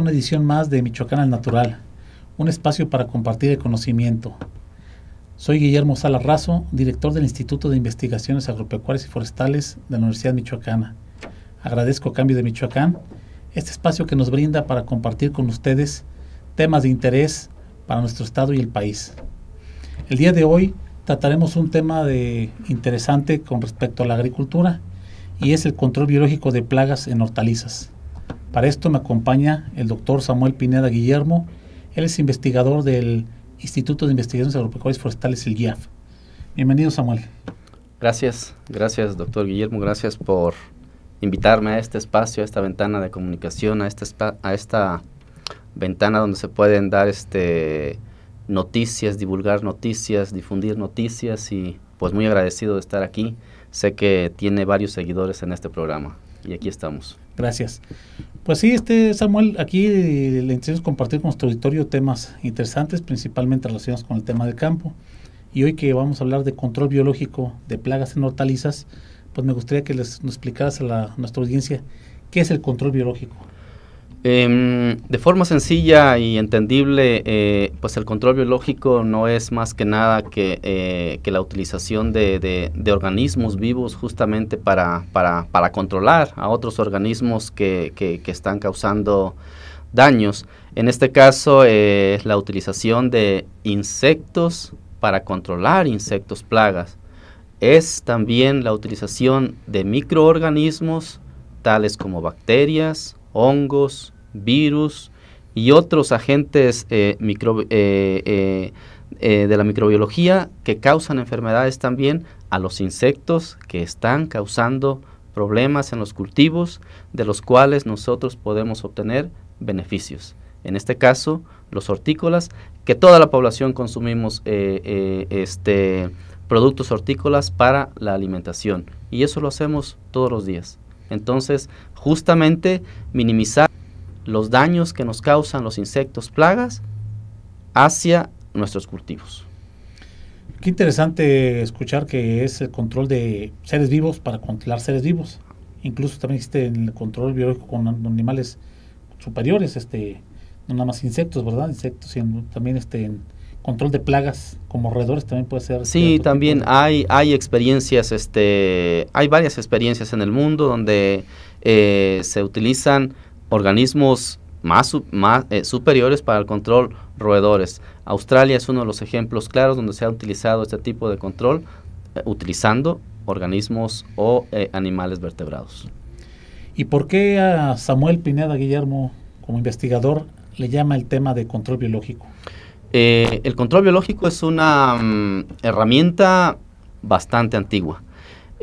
una edición más de Michoacán al Natural, un espacio para compartir el conocimiento. Soy Guillermo Salarrazo, director del Instituto de Investigaciones Agropecuarias y Forestales de la Universidad Michoacana. Agradezco Cambio de Michoacán este espacio que nos brinda para compartir con ustedes temas de interés para nuestro estado y el país. El día de hoy trataremos un tema de interesante con respecto a la agricultura y es el control biológico de plagas en hortalizas. Para esto me acompaña el doctor Samuel Pineda Guillermo. Él es investigador del Instituto de Investigaciones Agropecuarias Forestales, el GIAF. Bienvenido, Samuel. Gracias, gracias, doctor Guillermo. Gracias por invitarme a este espacio, a esta ventana de comunicación, a, este a esta ventana donde se pueden dar este noticias, divulgar noticias, difundir noticias y pues muy agradecido de estar aquí. Sé que tiene varios seguidores en este programa. Y aquí estamos. Gracias. Pues sí, este Samuel, aquí eh, le interesa compartir con nuestro auditorio temas interesantes, principalmente relacionados con el tema del campo. Y hoy que vamos a hablar de control biológico de plagas en hortalizas, pues me gustaría que les, nos explicaras a nuestra audiencia qué es el control biológico. Em, de forma sencilla y entendible, eh, pues el control biológico no es más que nada que, eh, la utilización de, organismos vivos justamente para, controlar a otros organismos que están causando daños. En este caso, es eh, la utilización de insectos para controlar insectos plagas. Es también la utilización de microorganismos tales como bacterias, hongos, virus y otros agentes eh, eh, eh, de la microbiología que causan enfermedades también a los insectos que están causando problemas en los cultivos de los cuales nosotros podemos obtener beneficios. En este caso, los hortícolas, que toda la población consumimos este, productos hortícolas para la alimentación. Y eso lo hacemos todos los días. Entonces, justamente minimizar los daños que nos causan los insectos, plagas, hacia nuestros cultivos. Qué interesante escuchar que es el control de seres vivos para controlar seres vivos. Incluso también existe el control biológico con animales superiores, este, no nada más insectos, ¿verdad? Insectos, sino también este, control de plagas como roedores también puede ser. Sí, también hay, hay experiencias, este, hay varias experiencias en el mundo donde eh, se utilizan organismos más, más eh, superiores para el control roedores. Australia es uno de los ejemplos claros donde se ha utilizado este tipo de control eh, utilizando organismos o eh, animales vertebrados. ¿Y por qué a Samuel Pineda Guillermo, como investigador, le llama el tema de control biológico? el control biológico es una mm, herramienta bastante antigua.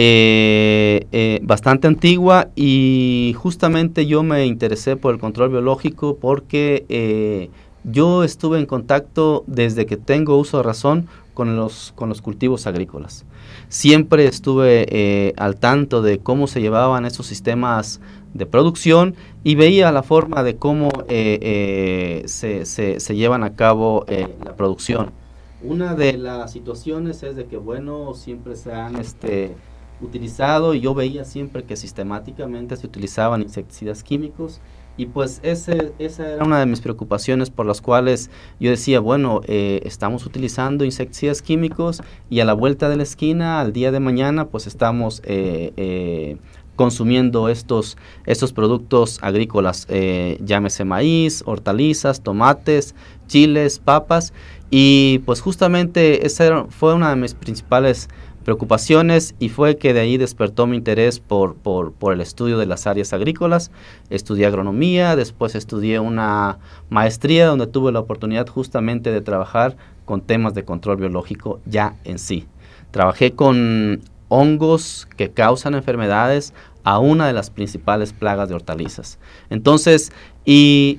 Eh, eh, bastante antigua y justamente yo me interesé por el control biológico porque eh, yo estuve en contacto desde que tengo uso de razón con los, con los cultivos agrícolas. Siempre estuve al tanto de cómo se llevaban esos sistemas de producción y veía la forma de cómo se, llevan a cabo la producción. Una de las situaciones es de que, bueno, siempre se han... Este, utilizado y yo veía siempre que sistemáticamente se utilizaban insecticidas químicos y pues ese, esa era una de mis preocupaciones por las cuales yo decía, bueno, eh, estamos utilizando insecticidas químicos y a la vuelta de la esquina, al día de mañana, pues estamos eh, eh, consumiendo estos, estos productos agrícolas, llámese maíz, hortalizas, tomates, chiles, papas. Y pues justamente esa fue una de mis principales preocupaciones y fue que de ahí despertó mi interés por, el estudio de las áreas agrícolas. Estudié agronomía, después estudié una maestría donde tuve la oportunidad justamente de trabajar con temas de control biológico ya en sí. Trabajé con hongos que causan enfermedades a una de las principales plagas de hortalizas. Entonces, y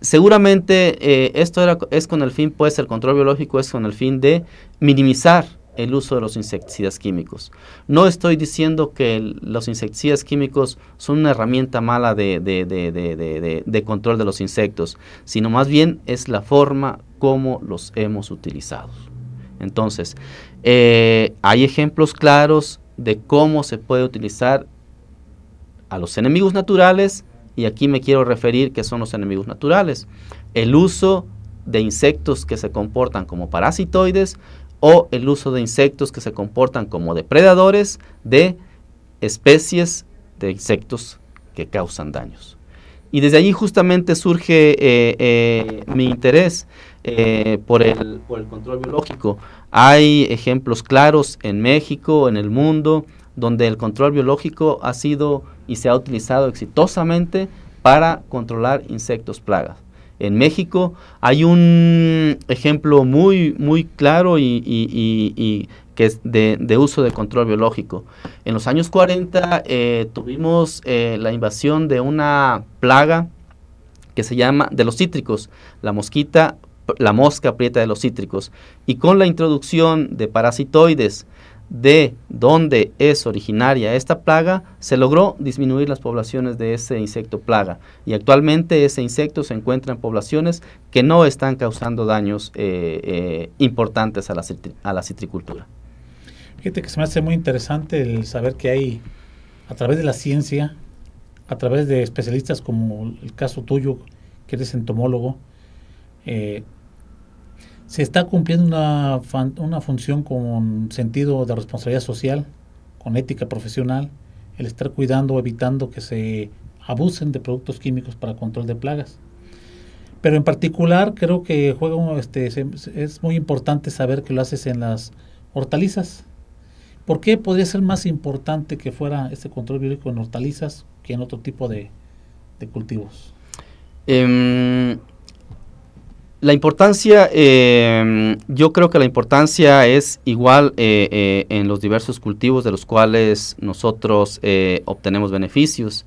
seguramente eh, esto era, es con el fin, pues el control biológico es con el fin de minimizar el uso de los insecticidas químicos. No estoy diciendo que los insecticidas químicos son una herramienta mala de, control de los insectos, sino más bien es la forma como los hemos utilizado. Entonces, eh, hay ejemplos claros de cómo se puede utilizar a los enemigos naturales, y aquí me quiero referir que son los enemigos naturales. El uso de insectos que se comportan como parasitoides o el uso de insectos que se comportan como depredadores de especies de insectos que causan daños. Y desde allí justamente surge eh, eh, mi interés eh, por, el, control biológico. Hay ejemplos claros en México, en el mundo, donde el control biológico ha sido y se ha utilizado exitosamente para controlar insectos plagas en México. Hay un ejemplo muy, muy claro y, que es de, uso de control biológico. En los años 40 eh, tuvimos eh, la invasión de una plaga que se llama de los cítricos, la mosquita, la mosca prieta de los cítricos, y con la introducción de parasitoides de dónde es originaria esta plaga, se logró disminuir las poblaciones de ese insecto plaga. Y actualmente ese insecto se encuentra en poblaciones que no están causando daños eh, eh, importantes a la, a la citricultura. Fíjate que se me hace muy interesante el saber que hay, a través de la ciencia, a través de especialistas como el caso tuyo, que eres entomólogo, eh, se está cumpliendo una, una función con sentido de responsabilidad social, con ética profesional, el estar cuidando, evitando que se abusen de productos químicos para control de plagas. Pero en particular creo que juega este, es muy importante saber que lo haces en las hortalizas. ¿Por qué podría ser más importante que fuera este control biológico en hortalizas que en otro tipo de, cultivos? Em, la importancia, em, yo creo que la importancia es igual eh, eh, en los diversos cultivos de los cuales nosotros eh, obtenemos beneficios.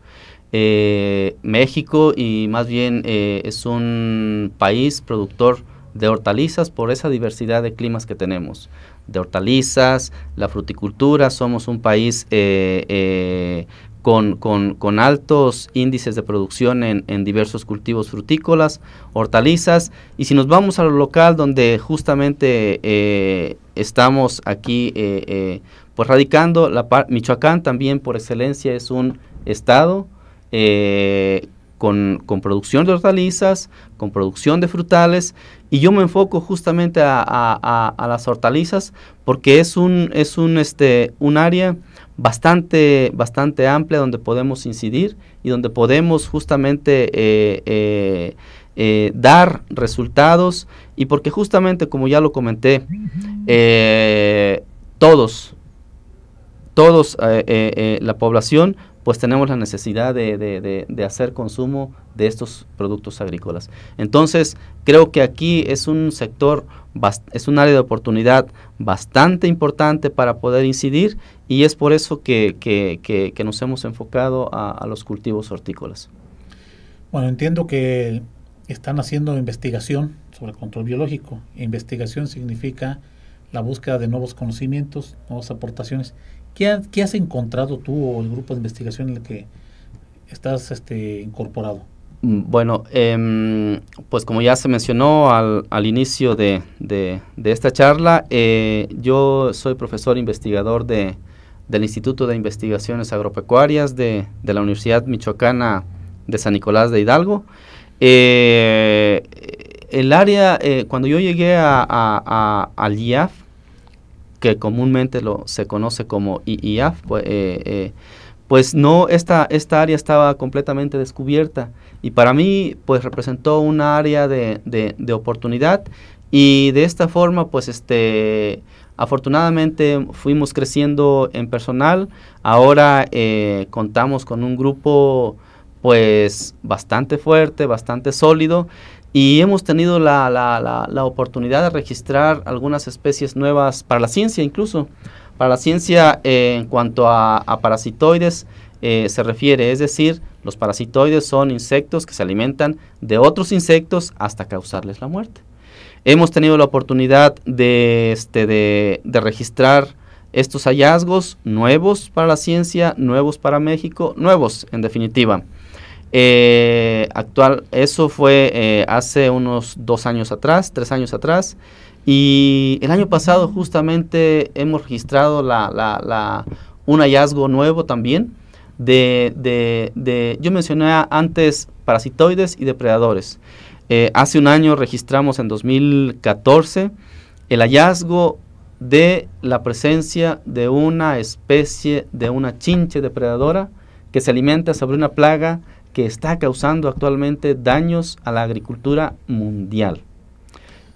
México y más bien es un país productor de hortalizas por esa diversidad de climas que tenemos, de hortalizas, la fruticultura, somos un país con, con, altos índices de producción en, diversos cultivos frutícolas, hortalizas, y si nos vamos al local donde justamente eh, estamos aquí eh, eh, pues radicando, la Michoacán también por excelencia es un estado con, con, producción de hortalizas, con producción de frutales, y yo me enfoco justamente a, a las hortalizas porque es un, es un, este, un área bastante, bastante amplia donde podemos incidir y donde podemos justamente eh, eh, eh, dar resultados y porque justamente como ya lo comenté, todos, todos la población pues tenemos la necesidad de, hacer consumo de estos productos agrícolas. Entonces, creo que aquí es un sector, es un área de oportunidad bastante importante para poder incidir y es por eso que, nos hemos enfocado a, a los cultivos hortícolas. Bueno, entiendo que están haciendo investigación sobre el control biológico. Investigación significa la búsqueda de nuevos conocimientos, nuevas aportaciones ¿Qué, has encontrado tú o el grupo de investigación en el que estás este, incorporado? Mm, bueno, em, pues como ya se mencionó al, inicio de, esta charla, eh, yo soy profesor investigador del Instituto de Investigaciones Agropecuarias de, la Universidad Michoacana de San Nicolás de Hidalgo. Eh, el área, eh, cuando yo llegué a, al IAF, que comúnmente lo, se conoce como IIAF, eh, eh, pues, no, esta, esta área estaba completamente descubierta y para mí pues representó un área de, oportunidad y de esta forma pues este, afortunadamente fuimos creciendo en personal, ahora eh, contamos con un grupo pues bastante fuerte, bastante sólido y hemos tenido la, la, la, oportunidad de registrar algunas especies nuevas para la ciencia incluso. Para la ciencia eh, en cuanto a, parasitoides eh, se refiere, es decir, los parasitoides son insectos que se alimentan de otros insectos hasta causarles la muerte. Hemos tenido la oportunidad de, este, de, de registrar estos hallazgos nuevos para la ciencia, nuevos para México, nuevos en definitiva. Eh, actual, eso fue eh, hace unos dos años atrás, tres años atrás. Y el año pasado justamente hemos registrado un hallazgo nuevo también de, yo mencioné antes parasitoides y depredadores. Eh, hace un año registramos en 2014 el hallazgo de la presencia de una especie de una chinche depredadora que se alimenta sobre una plaga que está causando actualmente daños a la agricultura mundial.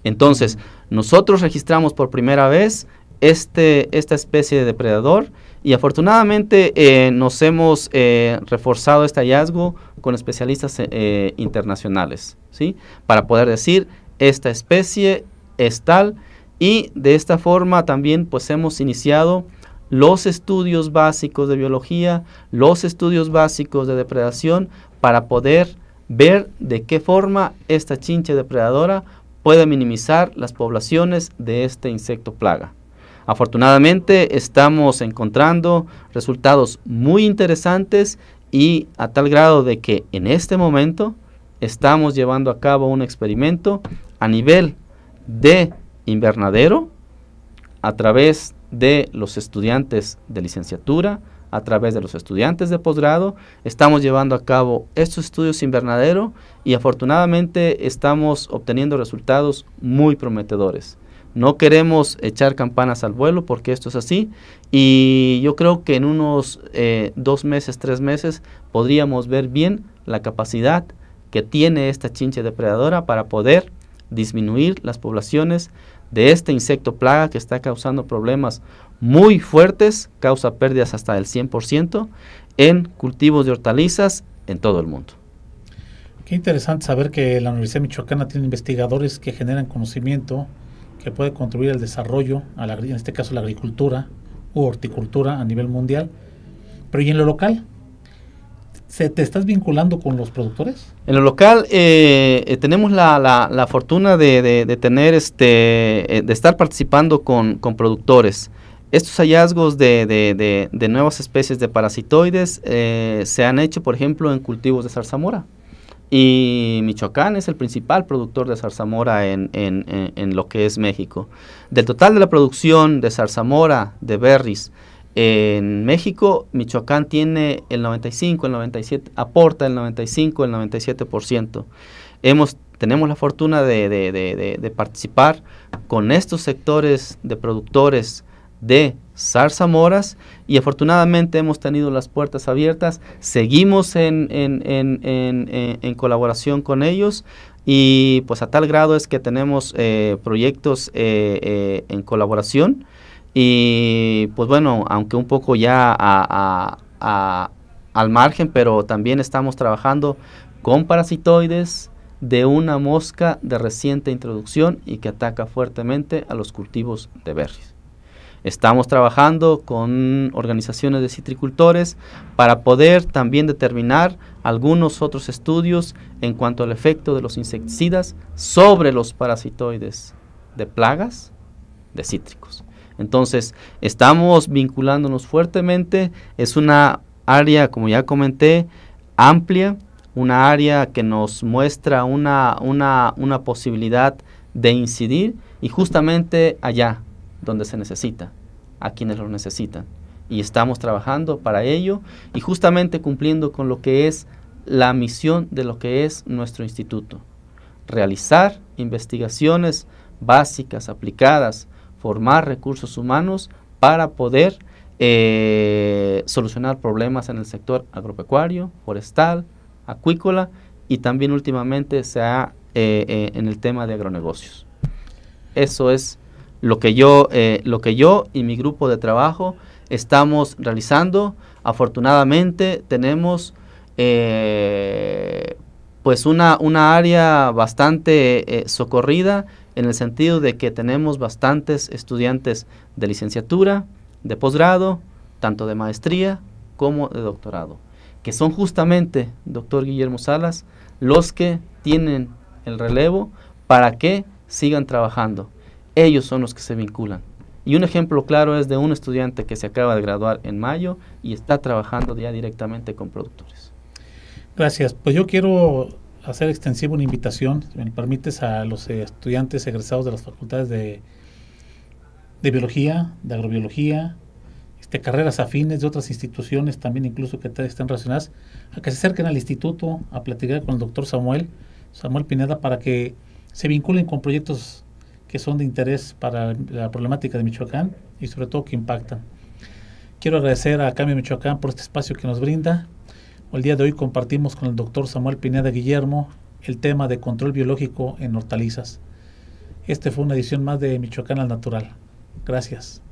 Entonces, nosotros registramos por primera vez este, esta especie de depredador y afortunadamente eh, nos hemos eh, reforzado este hallazgo con especialistas eh, internacionales, ¿sí? Para poder decir, esta especie es tal y de esta forma también pues hemos iniciado los estudios básicos de biología, los estudios básicos de depredación, para poder ver de qué forma esta chinche depredadora puede minimizar las poblaciones de este insecto plaga. Afortunadamente estamos encontrando resultados muy interesantes y a tal grado de que en este momento estamos llevando a cabo un experimento a nivel de invernadero a través de los estudiantes de licenciatura, a través de los estudiantes de posgrado. Estamos llevando a cabo estos estudios invernadero y afortunadamente estamos obteniendo resultados muy prometedores. No queremos echar campanas al vuelo porque esto es así y yo creo que en unos eh, dos meses, tres meses podríamos ver bien la capacidad que tiene esta chinche depredadora para poder disminuir las poblaciones de este insecto plaga que está causando problemas muy fuertes, causa pérdidas hasta del 100% en cultivos de hortalizas en todo el mundo. Qué interesante saber que la Universidad Michoacana tiene investigadores que generan conocimiento que puede contribuir al desarrollo, a en este caso la agricultura u horticultura a nivel mundial. Pero ¿y en lo local? ¿Se te estás vinculando con los productores? En lo local eh, eh, tenemos la, la, fortuna de, de, tener este eh, de estar participando con, con productores. Estos hallazgos de, de nuevas especies de parasitoides se han hecho, por ejemplo, en cultivos de zarzamora. Y Michoacán es el principal productor de zarzamora en, en, en, en, lo que es México. Del total de la producción de zarzamora, de berries, en México, Michoacán tiene el 95, el 97, aporta el 95, el 97%. Hemos, tenemos la fortuna de, participar con estos sectores de productores de zarzamoras y afortunadamente hemos tenido las puertas abiertas, seguimos en, colaboración con ellos y pues a tal grado es que tenemos eh, proyectos eh, eh, en colaboración y pues bueno, aunque un poco ya al margen, pero también estamos trabajando con parasitoides de una mosca de reciente introducción y que ataca fuertemente a los cultivos de berries. Estamos trabajando con organizaciones de citricultores para poder también determinar algunos otros estudios en cuanto al efecto de los insecticidas sobre los parasitoides de plagas de cítricos. Entonces, estamos vinculándonos fuertemente, es una área, como ya comenté, amplia, una área que nos muestra una, una posibilidad de incidir y justamente allá donde se necesita, a quienes lo necesitan. Y estamos trabajando para ello y justamente cumpliendo con lo que es la misión de lo que es nuestro instituto. Realizar investigaciones básicas, aplicadas, formar recursos humanos para poder eh, solucionar problemas en el sector agropecuario, forestal, acuícola y también últimamente se ha eh, eh, en el tema de agronegocios. Eso es lo que yo, lo que yo y mi grupo de trabajo estamos realizando. Afortunadamente tenemos pues una área bastante socorrida en el sentido de que tenemos bastantes estudiantes de licenciatura, de posgrado, tanto de maestría como de doctorado, que son justamente, doctor Guillermo Salas, los que tienen el relevo para que sigan trabajando. Ellos son los que se vinculan. Y un ejemplo claro es de un estudiante que se acaba de graduar en mayo y está trabajando ya directamente con productores. Gracias. Pues yo quiero hacer extensiva una invitación, me permites, a los estudiantes egresados de las facultades de, de biología, de agrobiología, de este, carreras afines de otras instituciones también incluso que estén relacionadas, a que se acerquen al instituto a platicar con el doctor Samuel, Samuel Pineda, para que se vinculen con proyectos que son de interés para la problemática de Michoacán y sobre todo que impactan. Quiero agradecer a Cambio Michoacán por este espacio que nos brinda, el día de hoy compartimos con el doctor Samuel Pineda Guillermo el tema de control biológico en hortalizas. Este fue una edición más de Michoacán al Natural. Gracias.